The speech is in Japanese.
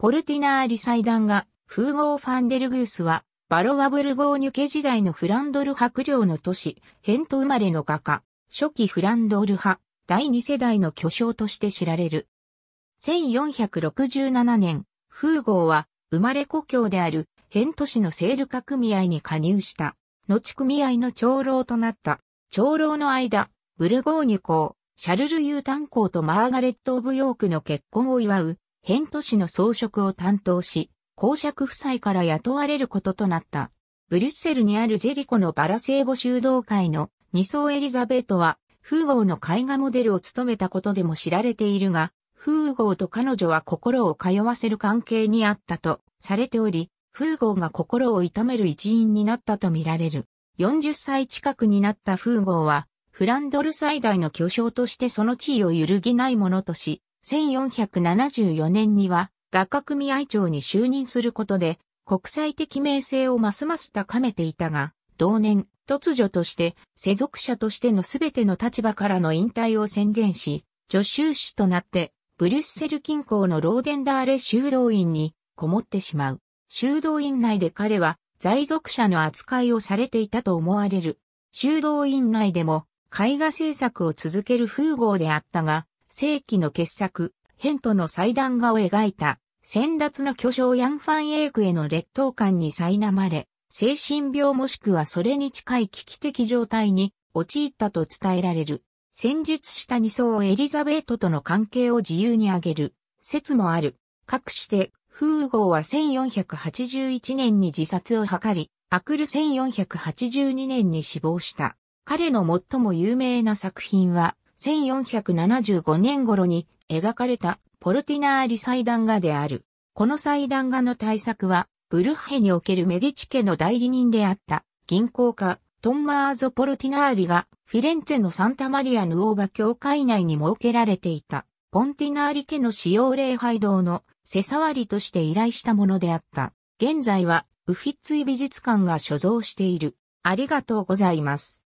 ポルティナーリ祭壇が、フーゴー・ファンデルグースは、バロワブルゴーニュ家時代のフランドル派領の都市、ヘント生まれの画家、初期フランドル派、第二世代の巨匠として知られる。1467年、フーゴーは、生まれ故郷である、ヘント市のセール化組合に加入した、後組合の長老となった。長老の間、ブルゴーニュ公、シャルル・ユータン公とマーガレット・オブ・ヨークの結婚を祝う、ン都市の装飾を担当し、公爵夫妻から雇われることとなった。ブリュッセルにあるジェリコのバラ聖母修道会の二層エリザベートは、フーゴーの絵画モデルを務めたことでも知られているが、フーゴーと彼女は心を通わせる関係にあったとされており、フーゴーが心を痛める一因になったとみられる。40歳近くになったフーゴーは、フランドル最大の巨匠としてその地位を揺るぎないものとし、1474年には画家組合長に就任することで国際的名声をますます高めていたが、同年、突如として世俗者としての全ての立場からの引退を宣言し、助手士となってブリュッセル近郊のローデンダーレ修道院にこもってしまう。修道院内で彼は在属者の扱いをされていたと思われる。修道院内でも絵画制作を続ける風豪であったが、世紀の傑作、ヘントの祭壇画を描いた、先達の巨匠ヤン・ファン・エイクへの劣等感に苛まれ、精神病もしくはそれに近い危機的状態に陥ったと伝えられる。戦術した二層エリザベートとの関係を自由に挙げる説もある。かくして、フーゴーは1481年に自殺を図り、アクル1482年に死亡した。彼の最も有名な作品は、1475年頃に描かれたポルティナーリ祭壇画である。この祭壇画の大作は、ブルッヘにおけるメディチ家の代理人であった銀行家トンマーゾ・ポルティナーリがフィレンツェのサンタマリア・ヌオーバ教会内に設けられていたポンティナーリ家の使用礼拝堂の背触りとして依頼したものであった。現在はウフィッツイ美術館が所蔵している。ありがとうございます。